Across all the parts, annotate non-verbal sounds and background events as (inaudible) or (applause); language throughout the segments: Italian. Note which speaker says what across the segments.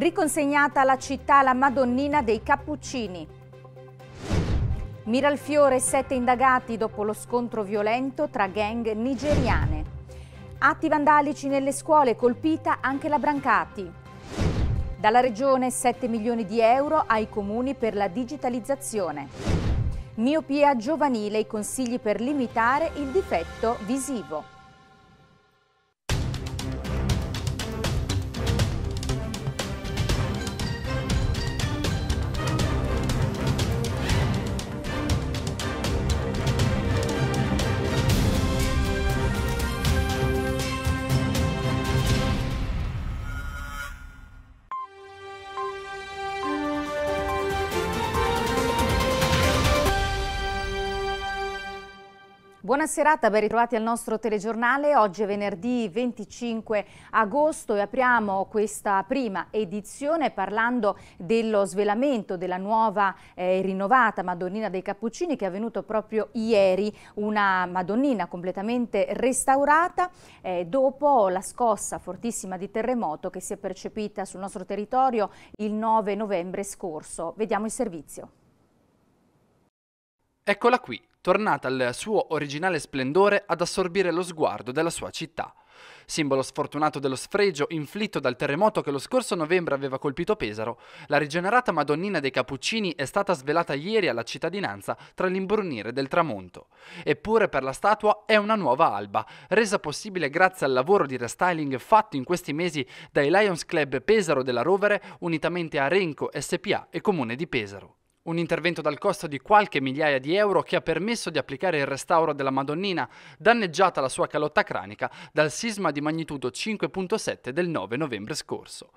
Speaker 1: riconsegnata alla città la Madonnina dei Cappuccini. Miralfiore sette indagati dopo lo scontro violento tra gang nigeriane. Atti vandalici nelle scuole, colpita anche la Brancati. Dalla Regione 7 milioni di euro ai comuni per la digitalizzazione. Miopia giovanile, i consigli per limitare il difetto visivo. Buona serata, ben ritrovati al nostro telegiornale. Oggi è venerdì 25 agosto e apriamo questa prima edizione parlando dello svelamento della nuova eh, e eh, rinnovata Madonnina dei Cappuccini che è avvenuto proprio ieri, una Madonnina completamente restaurata eh, dopo la scossa fortissima di terremoto che si è percepita sul nostro territorio il 9 novembre scorso. Vediamo il servizio.
Speaker 2: Eccola qui, tornata al suo originale splendore ad assorbire lo sguardo della sua città. Simbolo sfortunato dello sfregio inflitto dal terremoto che lo scorso novembre aveva colpito Pesaro, la rigenerata Madonnina dei Cappuccini è stata svelata ieri alla cittadinanza tra l'imbrunire del tramonto. Eppure per la statua è una nuova alba, resa possibile grazie al lavoro di restyling fatto in questi mesi dai Lions Club Pesaro della Rovere unitamente a Renco SPA e Comune di Pesaro. Un intervento dal costo di qualche migliaia di euro che ha permesso di applicare il restauro della Madonnina, danneggiata la sua calotta cranica dal sisma di magnitudo 5.7 del 9 novembre scorso.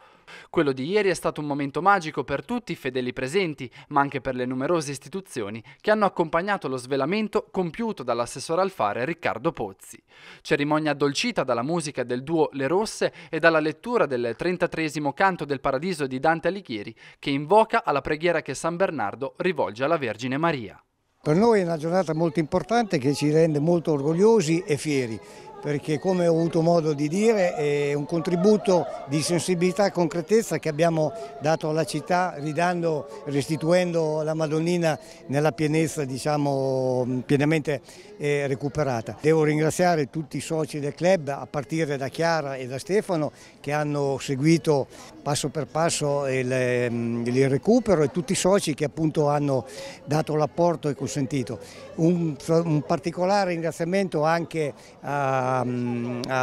Speaker 2: Quello di ieri è stato un momento magico per tutti i fedeli presenti, ma anche per le numerose istituzioni che hanno accompagnato lo svelamento compiuto dall'assessore al fare Riccardo Pozzi. Cerimonia addolcita dalla musica del duo Le Rosse e dalla lettura del 33 canto del Paradiso di Dante Alighieri che invoca alla preghiera che San Bernardo rivolge alla Vergine Maria.
Speaker 3: Per noi è una giornata molto importante che ci rende molto orgogliosi e fieri perché come ho avuto modo di dire è un contributo di sensibilità e concretezza che abbiamo dato alla città ridando, restituendo la Madonnina nella pienezza diciamo, pienamente eh, recuperata. Devo ringraziare tutti i soci del club a partire da Chiara e da Stefano che hanno seguito passo per passo il, ehm, il recupero e tutti i soci che appunto hanno dato l'apporto e consentito. Un, un particolare ringraziamento anche a a,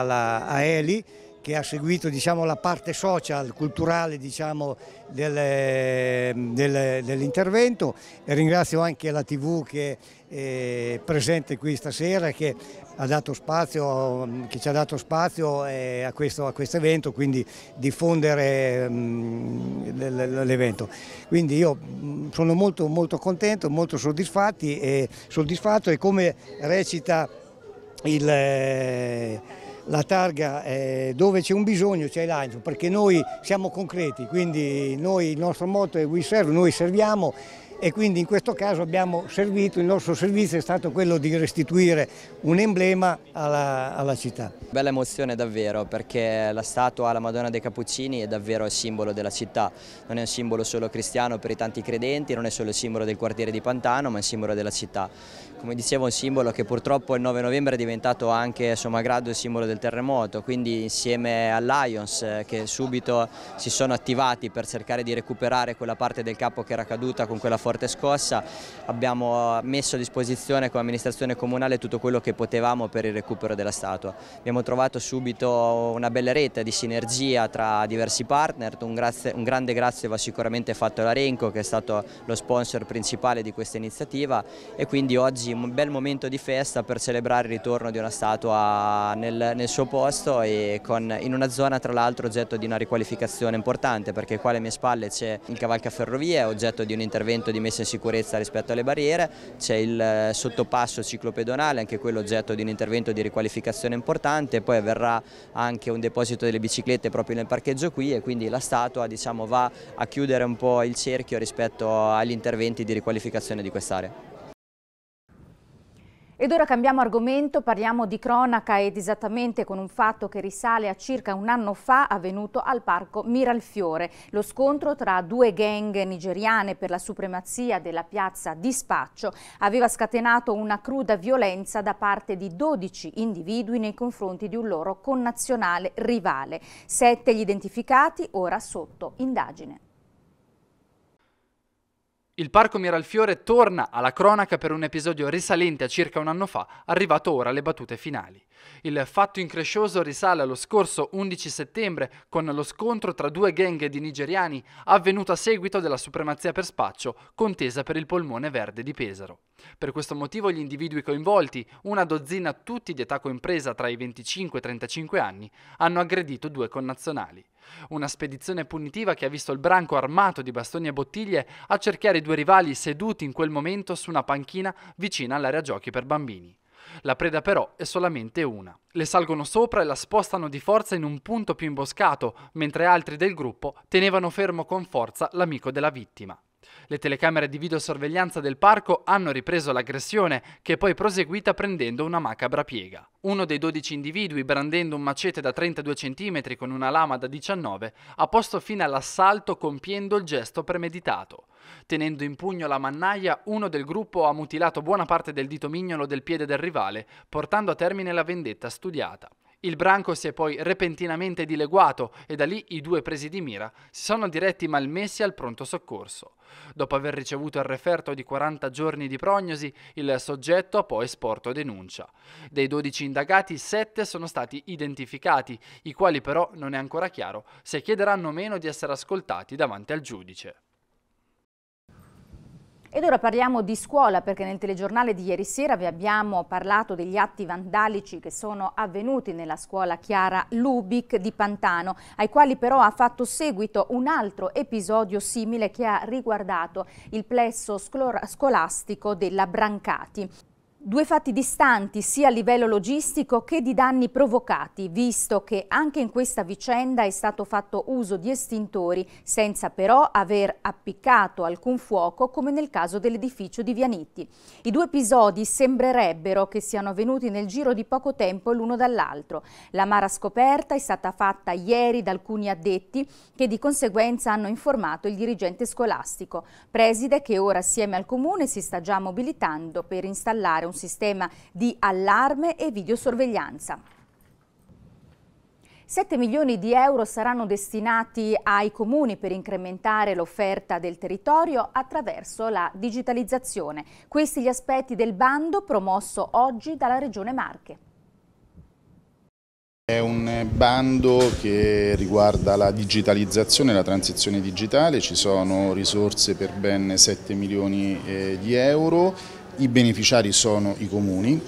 Speaker 3: alla, a Eli che ha seguito diciamo, la parte social, culturale diciamo, del, del, dell'intervento ringrazio anche la TV che eh, è presente qui stasera che, spazio, che ci ha dato spazio eh, a questo, a questo evento, quindi diffondere l'evento. Quindi io sono molto, molto contento, molto soddisfatto e, soddisfatto e come recita il, eh, la targa è eh, dove c'è un bisogno c'è l'ANCI, perché noi siamo concreti, quindi noi, il nostro motto è We Serve, noi serviamo e quindi in questo caso abbiamo servito, il nostro servizio è stato quello di restituire un emblema alla, alla città.
Speaker 4: Bella emozione davvero perché la statua alla Madonna dei Cappuccini è davvero il simbolo della città, non è un simbolo solo cristiano per i tanti credenti, non è solo il simbolo del quartiere di Pantano ma è il simbolo della città come dicevo un simbolo che purtroppo il 9 novembre è diventato anche a Somagrado il simbolo del terremoto, quindi insieme all'Ions eh, che subito si sono attivati per cercare di recuperare quella parte del capo che era caduta con quella forte scossa, abbiamo messo a disposizione come amministrazione comunale tutto quello che potevamo per il recupero della statua. Abbiamo trovato subito una bella rete di sinergia tra diversi partner, un, grazie, un grande grazie va sicuramente fatto all'Arenco che è stato lo sponsor principale di questa iniziativa e quindi oggi oggi un bel momento di festa per celebrare il ritorno di una statua nel, nel suo posto e con, in una zona tra l'altro oggetto di una riqualificazione importante perché qua alle mie spalle c'è il cavalcaferrovie, oggetto di un intervento di messa in sicurezza rispetto alle barriere, c'è il eh, sottopasso ciclopedonale, anche quello oggetto di un intervento di riqualificazione importante, poi avverrà anche un deposito delle biciclette proprio nel parcheggio qui e quindi la statua diciamo, va a chiudere un po' il cerchio rispetto agli interventi di riqualificazione di quest'area.
Speaker 1: Ed ora cambiamo argomento, parliamo di cronaca ed esattamente con un fatto che risale a circa un anno fa avvenuto al parco Miralfiore, lo scontro tra due gang nigeriane per la supremazia della piazza di Spaccio aveva scatenato una cruda violenza da parte di 12 individui nei confronti di un loro connazionale rivale. Sette gli identificati, ora sotto indagine.
Speaker 2: Il parco Miralfiore torna alla cronaca per un episodio risalente a circa un anno fa, arrivato ora alle battute finali. Il fatto increscioso risale allo scorso 11 settembre con lo scontro tra due gang di nigeriani avvenuto a seguito della supremazia per spaccio contesa per il polmone verde di Pesaro. Per questo motivo gli individui coinvolti, una dozzina tutti di età compresa tra i 25 e i 35 anni, hanno aggredito due connazionali. Una spedizione punitiva che ha visto il branco armato di bastoni e bottiglie accerchiare i due rivali seduti in quel momento su una panchina vicina all'area giochi per bambini. La preda però è solamente una. Le salgono sopra e la spostano di forza in un punto più imboscato, mentre altri del gruppo tenevano fermo con forza l'amico della vittima. Le telecamere di videosorveglianza del parco hanno ripreso l'aggressione, che è poi proseguita prendendo una macabra piega. Uno dei 12 individui, brandendo un macete da 32 cm con una lama da 19, ha posto fine all'assalto compiendo il gesto premeditato. Tenendo in pugno la mannaia, uno del gruppo ha mutilato buona parte del dito mignolo del piede del rivale, portando a termine la vendetta studiata. Il branco si è poi repentinamente dileguato e da lì i due presi di mira si sono diretti malmessi al pronto soccorso. Dopo aver ricevuto il referto di 40 giorni di prognosi, il soggetto ha poi sporto denuncia. Dei 12 indagati, 7 sono stati identificati, i quali però non è ancora chiaro se chiederanno meno di essere ascoltati davanti al giudice.
Speaker 1: Ed ora parliamo di scuola perché nel telegiornale di ieri sera vi abbiamo parlato degli atti vandalici che sono avvenuti nella scuola Chiara Lubic di Pantano, ai quali però ha fatto seguito un altro episodio simile che ha riguardato il plesso scolastico della Brancati. Due fatti distanti sia a livello logistico che di danni provocati, visto che anche in questa vicenda è stato fatto uso di estintori senza però aver appiccato alcun fuoco come nel caso dell'edificio di Vianitti. I due episodi sembrerebbero che siano avvenuti nel giro di poco tempo l'uno dall'altro. La mara scoperta è stata fatta ieri da alcuni addetti che di conseguenza hanno informato il dirigente scolastico, preside che ora assieme al comune si sta già mobilitando per installare un un sistema di allarme e videosorveglianza. 7 milioni di euro saranno destinati ai comuni per incrementare l'offerta del territorio attraverso la digitalizzazione. Questi gli aspetti del bando promosso oggi dalla Regione Marche.
Speaker 5: È un bando che riguarda la digitalizzazione e la transizione digitale, ci sono risorse per ben 7 milioni eh, di euro i beneficiari sono i comuni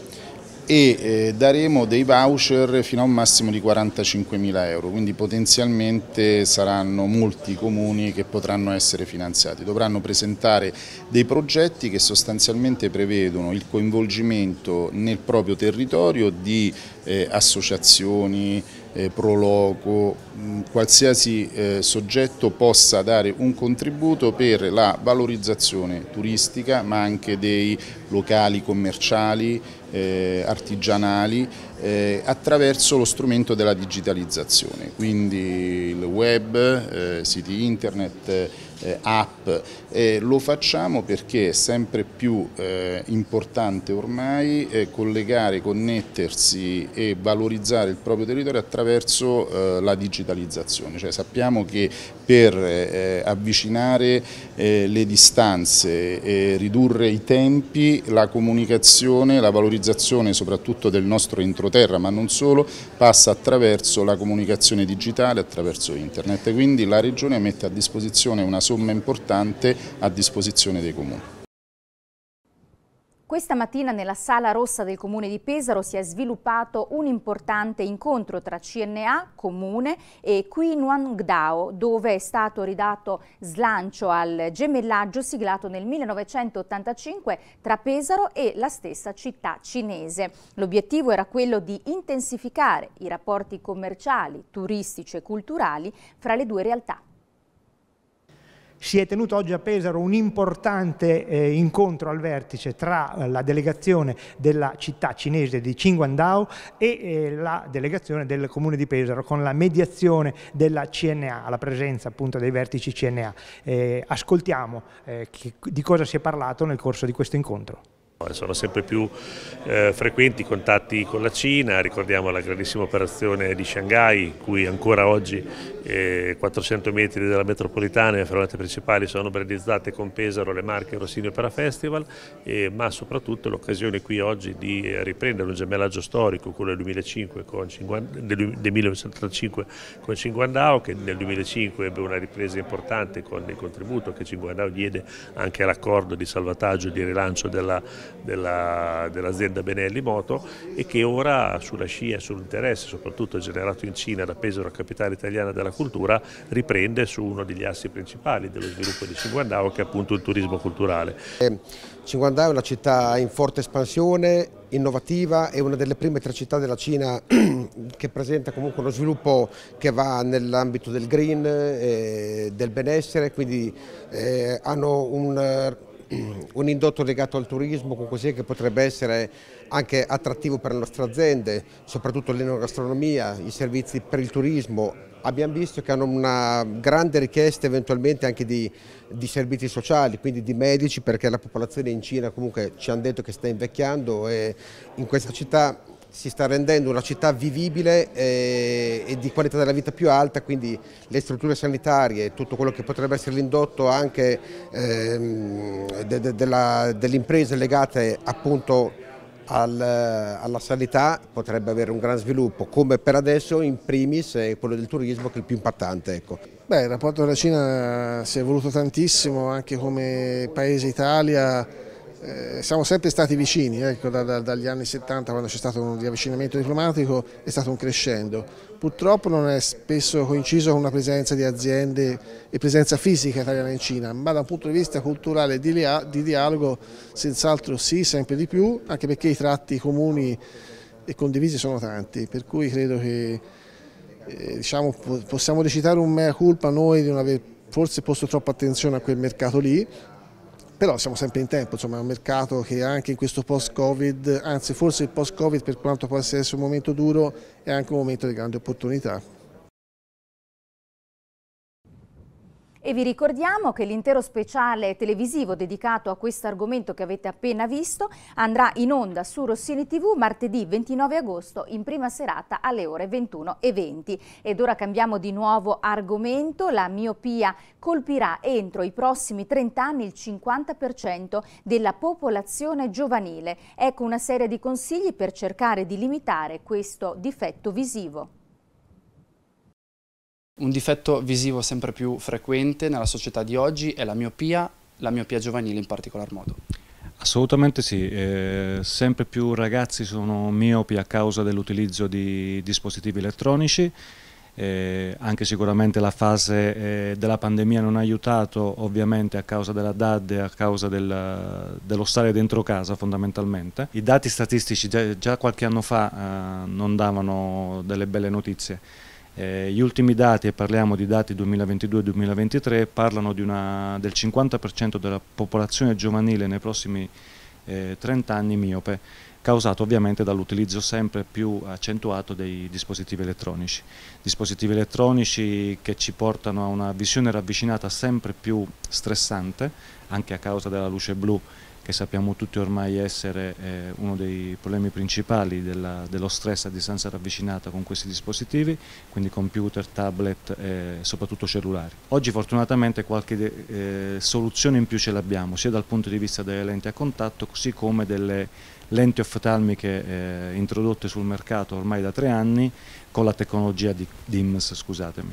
Speaker 5: e eh, daremo dei voucher fino a un massimo di 45.000 euro, quindi potenzialmente saranno molti comuni che potranno essere finanziati. Dovranno presentare dei progetti che sostanzialmente prevedono il coinvolgimento nel proprio territorio di eh, associazioni, eh, proloco, mm, qualsiasi eh, soggetto possa dare un contributo per la valorizzazione turistica ma anche dei locali commerciali, eh, artigianali eh, attraverso lo strumento della digitalizzazione, quindi il web, eh, siti internet, eh, app, lo facciamo perché è sempre più eh, importante ormai eh, collegare, connettersi e valorizzare il proprio territorio attraverso la digitalizzazione, cioè sappiamo che per avvicinare le distanze, e ridurre i tempi, la comunicazione, la valorizzazione soprattutto del nostro entroterra ma non solo, passa attraverso la comunicazione digitale, attraverso internet, quindi la Regione mette a disposizione una soluzione somma importante a disposizione dei comuni.
Speaker 1: Questa mattina nella Sala Rossa del Comune di Pesaro si è sviluppato un importante incontro tra CNA, Comune e Qinuang Dao, dove è stato ridato slancio al gemellaggio siglato nel 1985 tra Pesaro e la stessa città cinese. L'obiettivo era quello di intensificare i rapporti commerciali, turistici e culturali fra le due realtà
Speaker 3: si è tenuto oggi a Pesaro un importante eh, incontro al vertice tra eh, la delegazione della città cinese di Qingguandao e eh, la delegazione del comune di Pesaro con la mediazione della CNA, la presenza appunto dei vertici CNA. Eh, ascoltiamo eh, che, di cosa si è parlato nel corso di questo incontro.
Speaker 5: Sono sempre più eh, frequenti i contatti con la Cina, ricordiamo la grandissima operazione di Shanghai, in cui ancora oggi eh, 400 metri della metropolitana e le fermate principali sono brandizzate con Pesaro, le Marche, Rossini Opera Festival, eh, ma soprattutto l'occasione qui oggi di eh, riprendere un gemellaggio storico, quello del, 2005 con 50, del, del 1985 con Cinguandao, che nel 2005 ebbe una ripresa importante con il contributo che Cinguandao diede anche all'accordo di salvataggio e di rilancio della dell'azienda dell Benelli Moto e che ora sulla scia e sull'interesse soprattutto generato in Cina da Pesaro capitale italiana della cultura riprende su uno degli assi principali dello sviluppo di Cinguandao che è appunto il turismo culturale. Eh,
Speaker 6: Cinguandao è una città in forte espansione, innovativa, è una delle prime tre città della Cina (clears throat) che presenta comunque uno sviluppo che va nell'ambito del green, eh, del benessere, quindi eh, hanno un (clears throat) un indotto legato al turismo che potrebbe essere anche attrattivo per le nostre aziende, soprattutto l'enogastronomia, i servizi per il turismo. Abbiamo visto che hanno una grande richiesta eventualmente anche di, di servizi sociali, quindi di medici, perché la popolazione in Cina comunque ci hanno detto che sta invecchiando e in questa città si sta rendendo una città vivibile eh, e, di qualità della vita più alta, quindi le strutture sanitarie, tutto quello che potrebbe essere l'indotto anche ehm, delle imprese legate appunto alla sanità potrebbe avere un gran sviluppo, come per adesso in primis è quello del turismo che è il più importante. Ecco.
Speaker 5: Beh, il rapporto con la Cina si è evoluto tantissimo anche come paese Italia, eh, siamo sempre stati vicini, ecco, da, da, dagli anni 70 quando c'è stato un riavvicinamento diplomatico è stato un crescendo. Purtroppo non è spesso coinciso con una presenza di aziende e presenza fisica italiana in Cina, ma da un punto di vista culturale e di, di dialogo senz'altro sì, sempre di più, anche perché i tratti comuni e condivisi sono tanti, per cui credo che eh, diciamo, possiamo recitare un mea culpa noi di non aver forse posto troppa attenzione a quel mercato lì, però siamo sempre in tempo, insomma è un mercato che anche in questo post-Covid, anzi forse il post-Covid per quanto possa essere un momento duro, è anche un momento di grande opportunità.
Speaker 1: E vi ricordiamo che l'intero speciale televisivo dedicato a questo argomento che avete appena visto andrà in onda su Rossini TV martedì 29 agosto in prima serata alle ore 21.20. Ed ora cambiamo di nuovo argomento. La miopia colpirà entro i prossimi 30 anni il 50% della popolazione giovanile. Ecco una serie di consigli per cercare di limitare questo difetto visivo.
Speaker 2: Un difetto visivo sempre più frequente nella società di oggi è la miopia, la miopia giovanile in particolar modo.
Speaker 7: Assolutamente sì, eh, sempre più ragazzi sono miopi a causa dell'utilizzo di dispositivi elettronici, eh, anche sicuramente la fase eh, della pandemia non ha aiutato ovviamente a causa della DAD e a causa del, dello stare dentro casa fondamentalmente. I dati statistici già, già qualche anno fa eh, non davano delle belle notizie. Eh, gli ultimi dati, e parliamo di dati 2022-2023, parlano una, del 50% della popolazione giovanile nei prossimi eh, 30 anni miope, causato ovviamente dall'utilizzo sempre più accentuato dei dispositivi elettronici. Dispositivi elettronici che ci portano a una visione ravvicinata sempre più stressante, anche a causa della luce blu che sappiamo tutti ormai essere eh, uno dei problemi principali della, dello stress a distanza ravvicinata con questi dispositivi, quindi computer, tablet e soprattutto cellulari. Oggi fortunatamente qualche eh, soluzione in più ce l'abbiamo, sia dal punto di vista delle lenti a contatto, così come delle lenti oftalmiche eh, introdotte sul mercato ormai da tre anni con la tecnologia di DIMS, scusatemi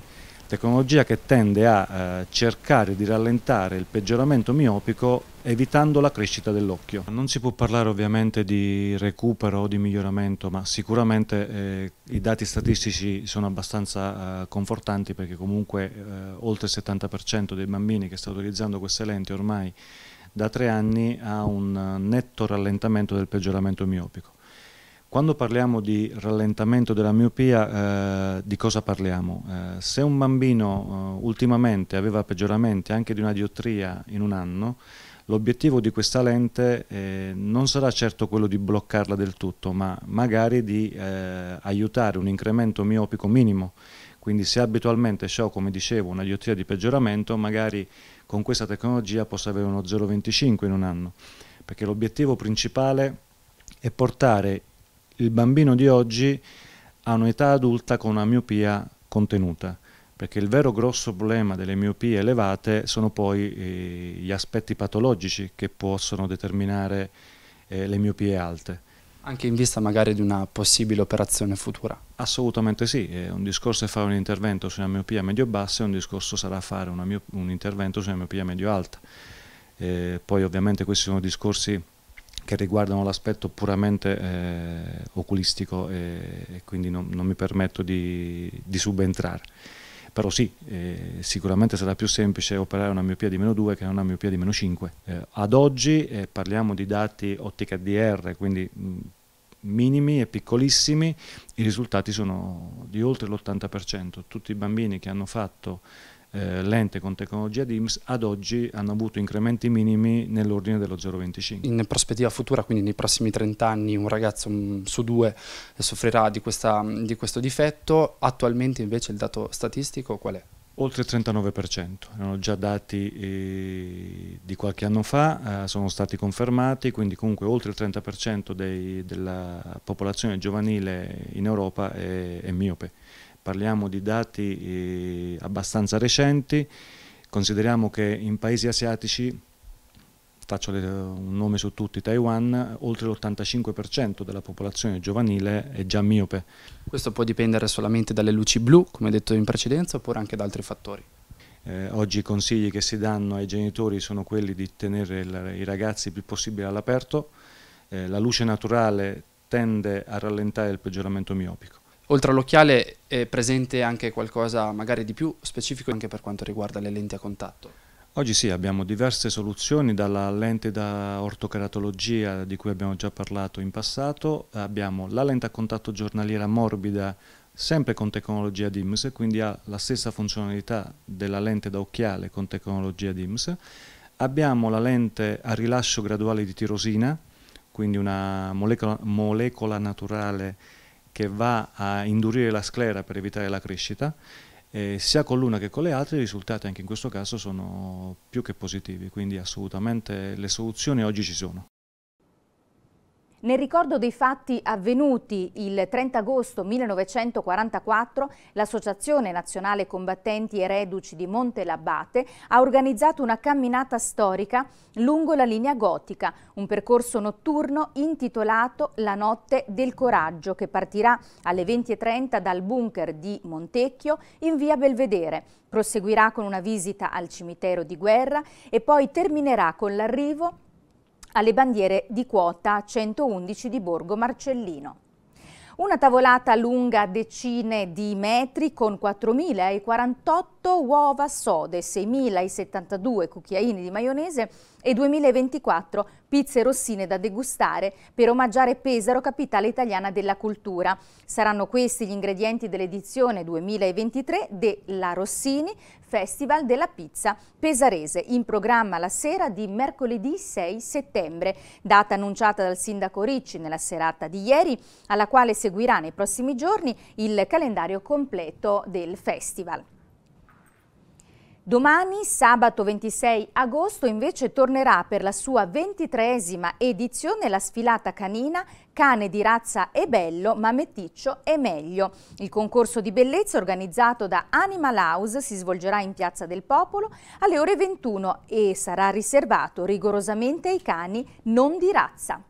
Speaker 7: tecnologia che tende a eh, cercare di rallentare il peggioramento miopico evitando la crescita dell'occhio. Non si può parlare ovviamente di recupero o di miglioramento, ma sicuramente eh, i dati statistici sono abbastanza eh, confortanti perché comunque eh, oltre il 70% dei bambini che sta utilizzando queste lenti ormai da tre anni ha un eh, netto rallentamento del peggioramento miopico. Quando parliamo di rallentamento della miopia, eh, di cosa parliamo? Eh, se un bambino eh, ultimamente aveva peggioramenti anche di una diottria in un anno, l'obiettivo di questa lente eh, non sarà certo quello di bloccarla del tutto, ma magari di eh, aiutare un incremento miopico minimo. Quindi se abitualmente ho, come dicevo, una diottria di peggioramento, magari con questa tecnologia posso avere uno 0,25 in un anno, perché l'obiettivo principale è portare il bambino di oggi ha un'età adulta con una miopia contenuta, perché il vero grosso problema delle miopie elevate sono poi eh, gli aspetti patologici che possono determinare eh, le miopie alte. Anche in vista magari di una possibile operazione futura? Assolutamente sì, eh, un discorso è fare un intervento su una miopia medio-bassa e un discorso sarà fare un intervento su una miopia medio-alta. Eh, poi ovviamente questi sono discorsi che riguardano l'aspetto puramente eh, oculistico e, e quindi non, non, mi permetto di, di subentrare. Però sì, eh, sicuramente sarà più semplice operare una miopia di meno 2 che una miopia di meno 5. Eh, ad oggi eh, parliamo di dati ottica DR, quindi mh, mm, minimi e piccolissimi, i risultati sono di oltre l'80%. Tutti i bambini che hanno fatto eh, lente con tecnologia DIMS ad oggi hanno avuto incrementi minimi nell'ordine dello 0,25. In prospettiva futura, quindi nei prossimi 30 anni,
Speaker 2: un ragazzo su due eh, soffrirà di, questa, di questo difetto. Attualmente invece il dato statistico qual è?
Speaker 7: Oltre il 39%, erano già dati eh, di qualche anno fa, eh, sono stati confermati, quindi comunque oltre il 30% dei, della popolazione giovanile in Europa è, è miope parliamo di dati eh, abbastanza recenti, consideriamo che in paesi asiatici faccio un nome su tutti, Taiwan, oltre l'85% della popolazione giovanile è già miope. Questo può dipendere solamente dalle luci blu, come detto in precedenza, oppure anche da altri fattori? Eh, oggi i consigli che si danno ai genitori sono quelli di tenere il, i ragazzi il più possibile all'aperto, eh, la luce naturale tende a rallentare il peggioramento miopico. Oltre all'occhiale è presente
Speaker 2: anche qualcosa magari di più specifico anche per quanto riguarda le lenti a contatto.
Speaker 7: Oggi sì, abbiamo diverse soluzioni, dalla lente da ortokeratologia di cui abbiamo già parlato in passato, abbiamo la lente a contatto giornaliera morbida sempre con tecnologia DIMS, quindi ha la stessa funzionalità della lente da occhiale con tecnologia DIMS. Abbiamo la lente a rilascio graduale di tirosina, quindi una molecola, molecola naturale che va a indurire la sclera per evitare la crescita, eh, sia con l'una che con le altre i risultati anche in questo caso sono più che positivi, quindi assolutamente le soluzioni oggi ci sono.
Speaker 1: Nel ricordo dei fatti avvenuti il 30 agosto 1944, l'Associazione Nazionale Combattenti e Reduci di Monte Labbate ha organizzato una camminata storica lungo la linea gotica, un percorso notturno intitolato La notte del coraggio che partirà alle 20.30 dal bunker di Montecchio in via Belvedere, proseguirà con una visita al cimitero di guerra e poi terminerà con l'arrivo alle bandiere di quota 111 di Borgo Marcellino. Una tavolata lunga decine di metri con 4.048 8 uova sode, 6.072 cucchiaini di maionese e 2024 pizze rossine da degustare per omaggiare Pesaro, capitale italiana della cultura. Saranno questi gli ingredienti dell'edizione 2023 della Rossini Festival della Pizza Pesarese, in programma la sera di mercoledì 6 settembre, data annunciata dal sindaco Ricci nella serata di ieri, alla quale seguirà nei prossimi giorni il calendario completo del festival. Domani, sabato 26 agosto, invece tornerà per la sua ventitreesima edizione la sfilata canina Cane di razza è bello, ma meticcio è meglio. Il concorso di bellezza organizzato da Animal House si svolgerà in Piazza del Popolo alle ore 21 e sarà riservato rigorosamente ai cani non di razza.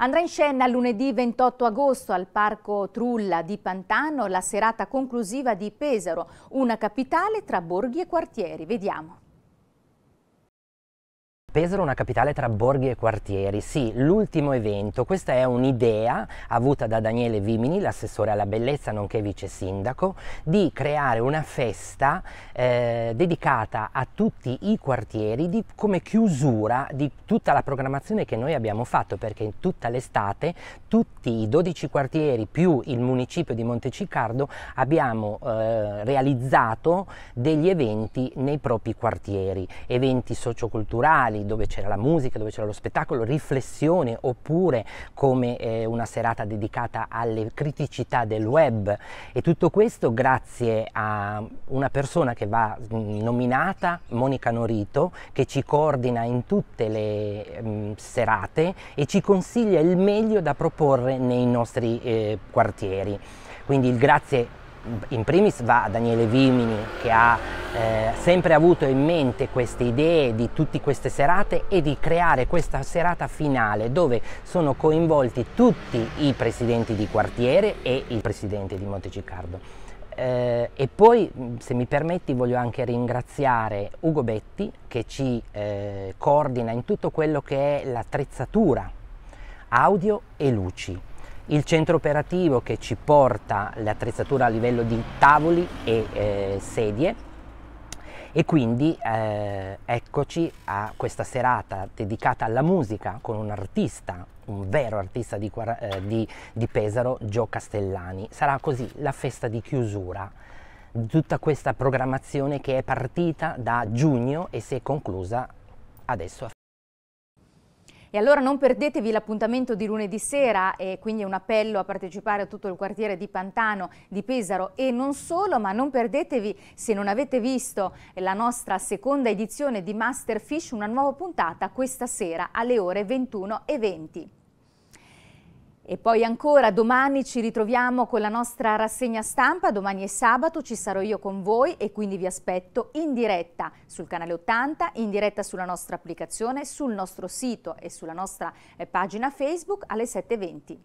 Speaker 1: Andrà in scena lunedì 28 agosto al Parco Trulla di Pantano la serata conclusiva di Pesaro, una capitale tra borghi e quartieri. Vediamo.
Speaker 8: Pesaro è una capitale tra borghi e quartieri, sì, l'ultimo evento, questa è un'idea avuta da Daniele Vimini, l'assessore alla bellezza nonché vice sindaco, di creare una festa eh, dedicata a tutti i quartieri di, come chiusura di tutta la programmazione che noi abbiamo fatto, perché in tutta l'estate tutti i 12 quartieri più il municipio di Monteciccardo abbiamo eh, realizzato degli eventi nei propri quartieri, eventi socioculturali, teatrali dove c'era la musica, dove c'era lo spettacolo, riflessione oppure come eh, una serata dedicata alle criticità del web e tutto questo grazie a una persona che va mm, nominata, Monica Norito, che ci coordina in tutte le mh, mm, serate e ci consiglia il meglio da proporre nei nostri eh, quartieri. Quindi il grazie in primis va a Daniele Vimini che ha eh, sempre avuto in mente queste idee di tutte queste serate e di creare questa serata finale dove sono coinvolti tutti i presidenti di quartiere e il presidente di Monteciccardo. Eh, e poi, se mi permetti, voglio anche ringraziare Ugo Betti che ci eh, coordina in tutto quello che è l'attrezzatura audio e luci il centro operativo che ci porta l'attrezzatura a livello di tavoli e eh, sedie e quindi eh, eccoci a questa serata dedicata alla musica con un artista, un vero artista di, eh, di, di Pesaro, Gio Castellani. Sarà così la festa di chiusura di tutta questa programmazione che è partita da giugno e si è conclusa adesso a
Speaker 1: e allora non perdetevi l'appuntamento di lunedì sera e quindi un appello a partecipare a tutto il quartiere di Pantano, di Pesaro e non solo, ma non perdetevi se non avete visto la nostra seconda edizione di Masterfish, una nuova puntata questa sera alle ore 21.20. E poi ancora domani ci ritroviamo con la nostra rassegna stampa, domani è sabato, ci sarò io con voi e quindi vi aspetto in diretta sul canale 80, in diretta sulla nostra applicazione, sul nostro sito e sulla nostra eh, pagina Facebook alle 7.20.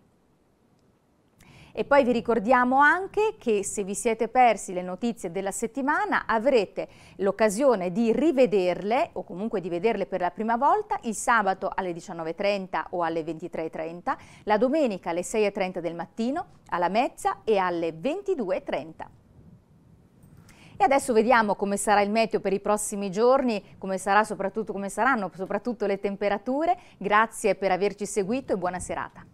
Speaker 1: E poi vi ricordiamo anche che se vi siete persi le notizie della settimana avrete l'occasione di rivederle o comunque di vederle per la prima volta il sabato alle 19.30 o alle 23.30, la domenica alle 6.30 del mattino, alla mezza e alle 22.30. E adesso vediamo come sarà il meteo per i prossimi giorni, come, come saranno soprattutto le temperature. Grazie per averci seguito e buona serata.